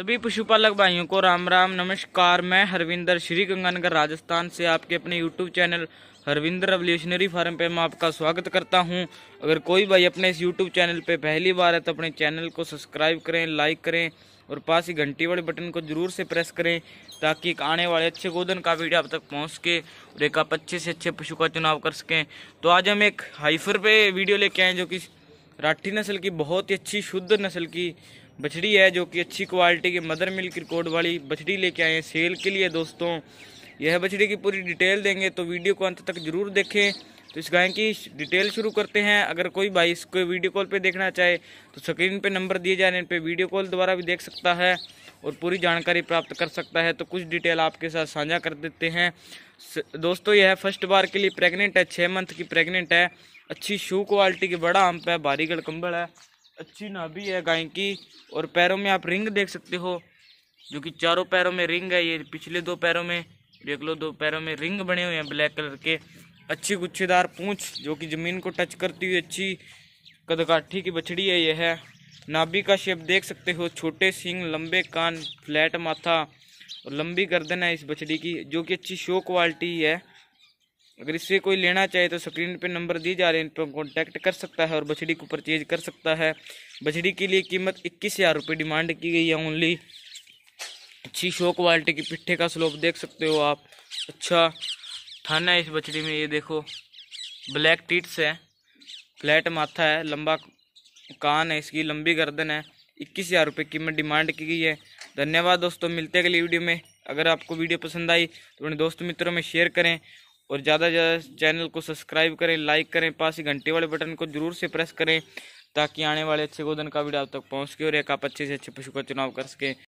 सभी पशुपालक भाइयों को राम राम नमस्कार मैं हरविंदर श्री गंगानगर राजस्थान से आपके अपने YouTube channel Harvinder revolutionary farm पे मैं आपका स्वागत करता हूं अगर कोई भाई अपने इस यूट्यूब चैनल पे पहली बार है तो अपने चैनल को सब्सक्राइब करें लाइक करें और पास ही घंटी वाले बटन को जरूर से प्रेस करें ताकि एक आने वाले अच्छे गोदन का वीडियो आप तक पहुँच सके और एक आप अच्छे से अच्छे पशु का चुनाव कर सकें तो आज हम एक हाइफर पे वीडियो लेके आए जो कि राठी नस्ल की बहुत ही अच्छी शुद्ध नस्ल की बछड़ी है जो कि अच्छी क्वालिटी की मदर मिल्क रिकॉर्ड वाली बछड़ी लेके आए हैं सेल के लिए दोस्तों यह बछड़ी की पूरी डिटेल देंगे तो वीडियो को अंत तक जरूर देखें तो इस गाय की डिटेल शुरू करते हैं अगर कोई भाई इसको वीडियो कॉल पे देखना चाहे तो स्क्रीन पे नंबर दिए जाने पे वीडियो कॉल द्वारा भी देख सकता है और पूरी जानकारी प्राप्त कर सकता है तो कुछ डिटेल आपके साथ साझा कर देते हैं दोस्तों यह फर्स्ट बार के लिए प्रेग्नेंट है छः मंथ की प्रेग्नेंट है अच्छी शू क्वालिटी की बड़ा अंप है भारी गड़कम्बल है अच्छी नाभी है गाय की और पैरों में आप रिंग देख सकते हो जो कि चारों पैरों में रिंग है ये पिछले दो पैरों में देख लो दो पैरों में रिंग बने हुए हैं ब्लैक कलर के अच्छी गुच्छेदार पूंछ जो कि ज़मीन को टच करती हुई अच्छी कदकाठी की बछड़ी है यह है नाभी का शेप देख सकते हो छोटे सिंग लंबे कान फ्लैट माथा और लंबी गर्दन है इस बछड़ी की जो कि अच्छी शो क्वालिटी है अगर इससे कोई लेना चाहे तो स्क्रीन पर नंबर दिए जा रहे हैं इन पर कॉन्टैक्ट कर सकता है और बछड़ी को परचेज कर सकता है बछड़ी के लिए कीमत इक्कीस हज़ार रुपये डिमांड की गई है ओनली अच्छी शो क्वालिटी की पिट्ठे का स्लोप देख सकते हो आप अच्छा थाना है इस बछड़ी में ये देखो ब्लैक टीट्स है फ्लैट माथा है लंबा कान है इसकी लंबी गर्दन है इक्कीस हज़ार रुपये कीमत डिमांड की गई है धन्यवाद दोस्तों मिलते हैं अगली वीडियो में अगर आपको वीडियो पसंद आई तो अपने दोस्त मित्रों में शेयर करें और ज़्यादा से ज़्यादा चैनल को सब्सक्राइब करें लाइक करें पास ही घंटे वाले बटन को जरूर से प्रेस करें ताकि आने वाले अच्छे गोदन का वीडियो आप तक पहुँच सके और एक आप अच्छे से अच्छे पशु का चुनाव कर सकें